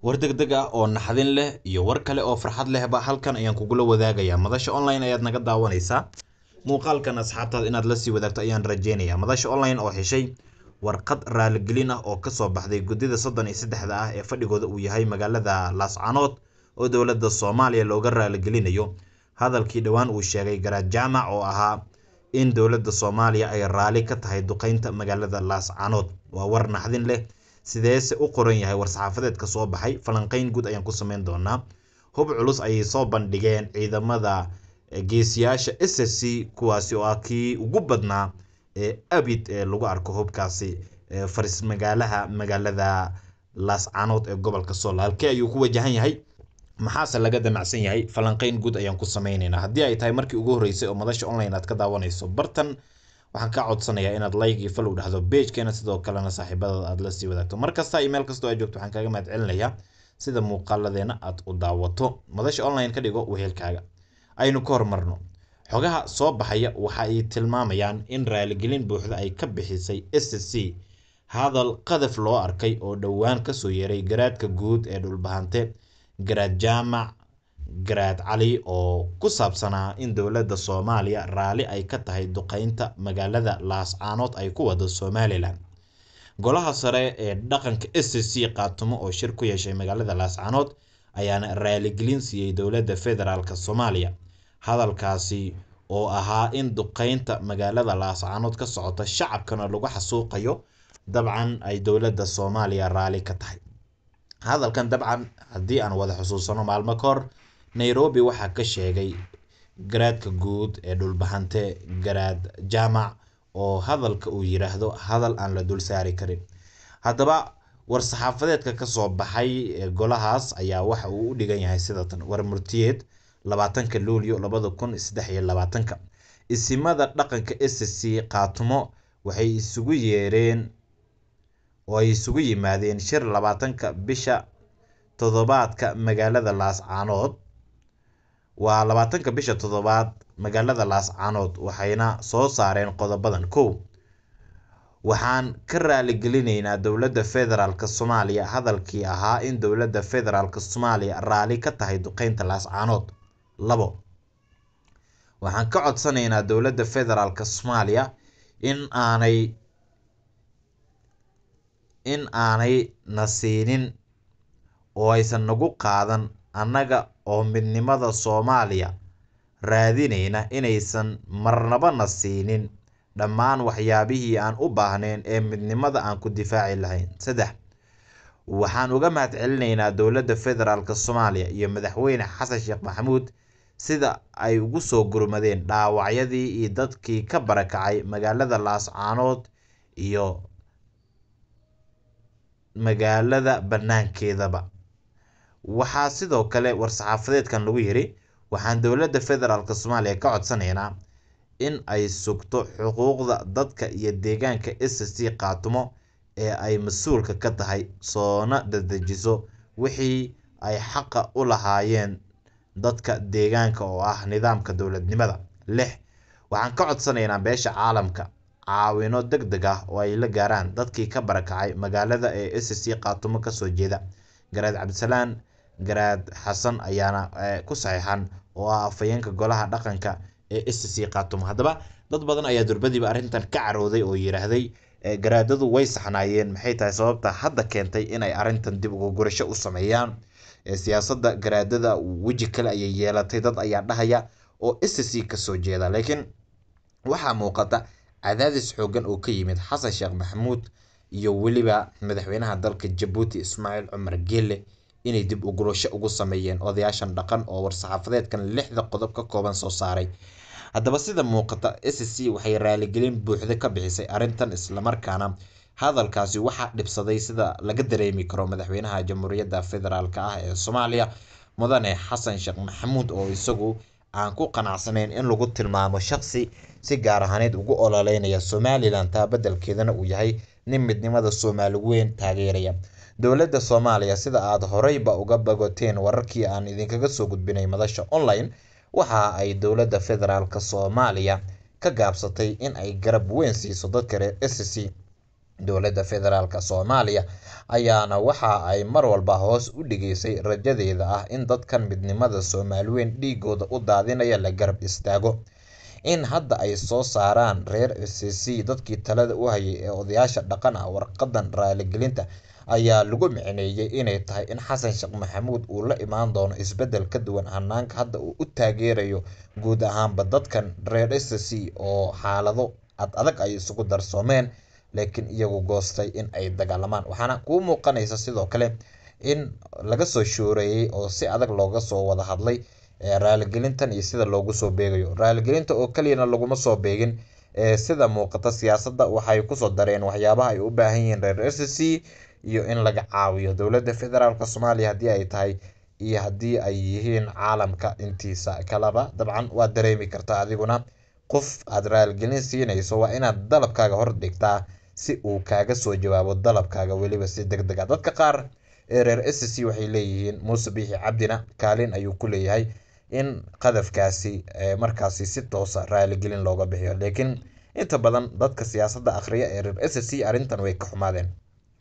war degdeg ah oo naxdin leh iyo war kale oo farxad lehba halkan ayaan kugula wadaagayaa madasha online ayaad naga daawanaysaa muuqaalkan asxaabtaad inaad la sii wadaagto ayaan rajeynayaa madasha online oo heshay warqad raaligelin ah oo kasoo baxday guddida soddon iyo saddexda ah ee fadhigooda uu yahay magaalada laascanood oo dowladda soomaaliya looga raaligelinayo hadalkii dhowaan uu sheegay garaad jaamac oo ahaa in dowladda soomaaliya ay raali ka tahay duqaynta magaalada laascanood waa war naxdin leh sideese u qoran yahay war-saxaafadeed soo baxay falanqayn guud ayaan ku samayn doonaa hub culus ayay soo bandhigeen ciidamada eh, geesiyaasha s s c kuwaasi oo ah kii ugu badnaa ee abid ee eh, lagu arko hubkaasi eh, faris magaalaha magaalada laascaanood ee gobolka sool halkee ayuu ku wajahan yahay maxaase laga damacsan yahay falanqayn guud ayaan ku sameynaynaa haddii ay tahay markii ugu horreysay oo madasha online aad ka daawanayso bartan waxaan ka codsanayaa inaad like iyo follow dhahdo pagekena sidoo kalena saaxiibadada aad la sii wadaagto mar kasta iyo meel kastoo aad joogto waxaan kaaga mahad celinayaa sida muuqaaladeena aad u daawato madasha online ka dhigo weheelkaaga aynu ka hormarno xogaha soo baxaya waxa ay tilmaamayaan in raaligelin buuxda ay ka bixisay s c hadal qadaf loo arkay oo dhowaan kasoo yeeray garaadka guud ee dhulbahante garaad jaamac garaad cali oo ku saabsanaa in dowladda Soomaaliya raali ay ka tahay duqeynta magaalada Laascaanood ay ku wado somalilan golaha sare ee dhaqanka s c qaatumo oo shir ku yeeshay magaalada Laascaanood ayaana raaligelin siiyey dowladda federaalk Soomaaliya hadalkaasi oo ahaa in duqeynta magaalada Laascaanood ka socota shacabkana lagu xasuuqayo dabcan ay dowladda Soomaaliya raali ka tahay hadalkan dabcan haddii aan wada xusuusano maalmo kahor Nairobi waxaa ka sheegay garaadka guud ee dhulbahante Garaad jaamac oo hadalka uu yiraahdo "hadal aan la dul saari karin." Haddaba war-saxaafadeedka ka soo baxay golahaas ayaa waxa uu u dhigan yahay sidatan tan: War Murtiyeed, labatanka Luulyo labada kun saddex iyo labaatanka Isimada dhaqanka s c Qaatumo waxay isugu yeereen oo ay isugu yimaadeen shir labaatanka bisha toddobaadka magaalada Laascaanood. Waa labaatanka bisha toddobaad magaalada Laascanood waxayna soo saareen qodobadan: kow Waxaan ka raali gelinaynaa Dowladda Federaalka Soomaaliya Hadalkii ahaa in Dowladda Federaalka Soomaaliya raali ka tahay duqeynta Laascanood. labo Waxaan ka codsanaynaa Dowladda federaalk Soomaaliya in aanay in aanay nasiinin oo aysan nagu qaadan annaga oo midnimada Soomaaliya raadinayna inaysan marnaba na siinin dhammaan waxyaabihii aan u baahnayn ee midnimada aan ku difaaci lahayn. Saddex, waxaan uga mahad celinaynaa Dowladda federaalk Soomaaliya iyo Madaxweyne Xasan Sheekh Maxamuud sida ay ugu soo gurmadeen dhaawacyadii iyo dadkii ka barakacay magaalada Laascaanood iyo magaalada banaankeedaba. Waxaa sidoo kale war-saxaafadeedkan lagu yidhi: “Waxaan dowladda federaalka Soomaaliya ka codsanaynaa in ay sugto xuquuqda dadka iyo deegaanka s SSC qaatumo ee ay mas-uulka ka tahay, soona dadejiso wixii ay xaqa u lahaayeen dadka deegaanka oo ah nidaamka dowladnimada leh. Waxaan ka codsanaynaa beesha caalamka caawino deg deg ah oo ay la gaaraan dadkii ka barakacay magaalada ee s Khartoum qaatumo kasoo jeeda.” Garaad Cabdisalaan Garaad xasan ayaana eh, ku saxiixan oo ah afhayeenka golaha dhaqanka ee s c Khartoum. Haddaba dad badan ayaa durbadiiba arrintan ka carooday oo yiraahday eh, garaadadu way saxnaayeen maxay tahay sababta hadda keentay inay arrintan dib ugu gurasho u sameeyaan eh, siyaasadda garaadada weji kale ayay yeelatay dad ayaa dhahaya oo s c kasoo jeeda laakiin waxaa muuqata cadaadis xooggan oo ka yimid Xasan Sheekh Maxamuud iyo weliba madaxweynaha dalka Jabuuti Ismaaciil Cumar geele inay dib ugurasho ugu sameeyeen odayaashan dhaqan oo war-saxaafadeedkan lixda qodob ka kooban soo saaray haddaba sida muuqata s c waxay raaligelin buuxda ka bixisay arrintan islamarkaana hadalkaasi waxaa dhibsaday sida laga dareemi karo madaxweynaha jamhuuriyadda federaalka ah ee soomaaliya mudane xasan sheekh maxamuud oo isagu aan ku qanacsanayn in lagu tilmaamo shaqsi si gaar ahaaneed ugu ololeynaya somalilan taa beddelkeedana uu yahay nin midnimada soomaali weyn taageeraya Dowladda Soomaaliya sida aad horeyba uga bagoteen wararkii aan idinkaga soo gudbinay madasha online, waxa ay dowladda federaalk Soomaaliya ka gaabsatay in ay garab weyn siiso dadka reer c Dowladda federaalk Soomaaliya ayaana waxa ay mar walba hoos u dhigaysay rajadeeda ah in dadkan midnimada Soomaaliweyn dhiigooda u daadinaya la garab istaago. In hadda ay soo saaraan reer c dadkii talada u hayay ee odayaasha dhaqan ah warqadan raaligelinta ayaa lagu micneeyey inay tahay in xasan sheekh maxamuud uu la imaan doono isbeddel ka duwan hanaanka hadda uu u taageerayo guud ahaanba dadkan reer s c oo xaalado ad adag ay isugu darsoomeen laakiin iyagu goostay in ay dagaalamaan waxaana kuu muuqanaysa sidoo kale in laga soo shooreeyey oo si adag looga soo wada hadlay eh, raaligelintan iyo sida loogu soo beegayo raaligelinta oo keliyana laguma soo beegin eh, sida muuqata siyaasadda waxay kusoo dareen waxyaabaha ay u baahan yihiin reer sc iyo in laga caawiyo dowladda federaalk Soomaaliya haddii ay tahay iyo haddii ay yihiin caalamka intiisa kalaba dabcan waad dareemi kartaa adiguna qof aad raalgelin siinayso waa inaad dalabkaaga hor dhigtaa si uu kaaga soo jawaabo dalabkaaga weliba si degdeg ah dadka qaar ee reer s c waxay leeyihiin muuse biixi cabdina kaalin ayuu ku leeyahay in qadafkaasi eh, markaasi si toosa ah raaligelin looga bixiyo laakiin inta badan dadka siyaasadda akhriya ee reer s c arrintan way ka xumaadeen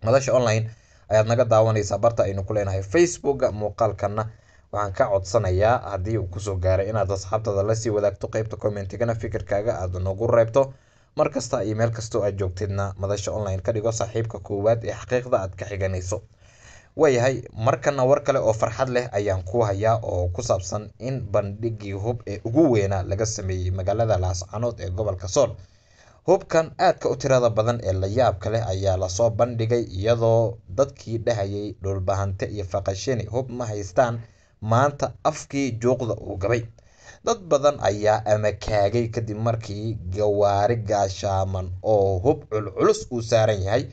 madasha online ayaad naga daawanaysaa barta aynu ku leenahay facebook muuqaalkana waxaan ka codsanayaa haddii uu kusoo gaaray inaad asxaabtada lasii wadaagto qeybta commentigana fikirkaaga aad nagu reebto mar kasta iyo meel kastoo aad joogteedna madasha online ka dhigo saaxiibka koowaad ee xaqiiqda aad ka xiganayso waayahay markana war kale oo farxad leh ayaan ku hayaa oo ku saabsan in bandhigii hub ee ugu weynaa laga sameeyey magaalada laascanood ee gobolka sool Hubkan aadka u tirada badan ee la yaabka leh ayaa lasoo bandhigay iyadoo dadkii dhahayay dhulbahante iyo faqashani hub ma haystaan maanta afkii juuqda uu gabay. Dad badan ayaa amakaagay kadib markii gawaari gaashaaman oo hub culculus uu saaran yahay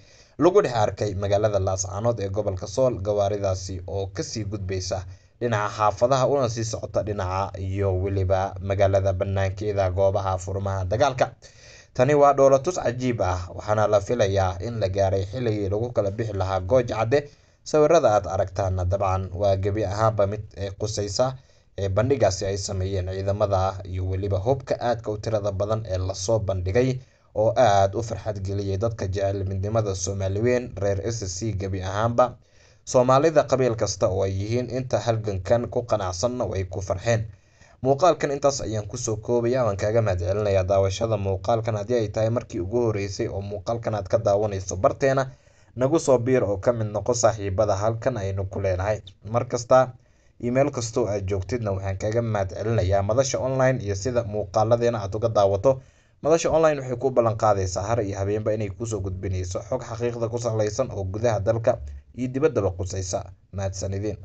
lagu dhex arkay magaalada laascaanood ee gobolka Sool. Gawaaridaasi oo kasii gudbaysa dhinaca xaafadaha una sii socota dhinaca iyo weliba magaalada bannaankeeda goobaha furmaha dagaalka. Tani waa dhoolatus cajiib ah, waxaana la filayaa in la gaaray xilligii lagu kala bixi lahaa gooj cadde. Sawirada aad aragtaan dabcan waa gebi ahaanba mid qusaysa ee bandhigaasi ay sameeyeen ciidamada iyo weliba hubka aadka u tirada badan ee lasoo bandhigay oo aad u farxad geliyay dadka jecel midnimada Soomaali weyn reer SSC gebi ahaanba Soomaalida qabiil kasta oo ay yihiin inta halgankan ku qanacsan way ku farxeen. Muuqaalkan intaas ayaan kusoo koobaya waan kaaga mahad celinayaa daawashada muuqaalkan haddii ay tahay markii ugu horreysay oo muuqaalkan aad ka daawanayso barteena nagu soo biir oo ka mid noqo saaxiibada halkan aynu ku leenahay mar kasta iimayl kastoo aad joogtidna waxaan kaaga mahad celinayaa madasha online iyo sida muuqaaladeena aad uga daawato madasha online waxay ku ballan har iyo habeenba inay kusoo gudbinayso xog xaqiiqda ku salaysan oo gudaha dalka iyo dibaddaba qusaysa mahadsanideen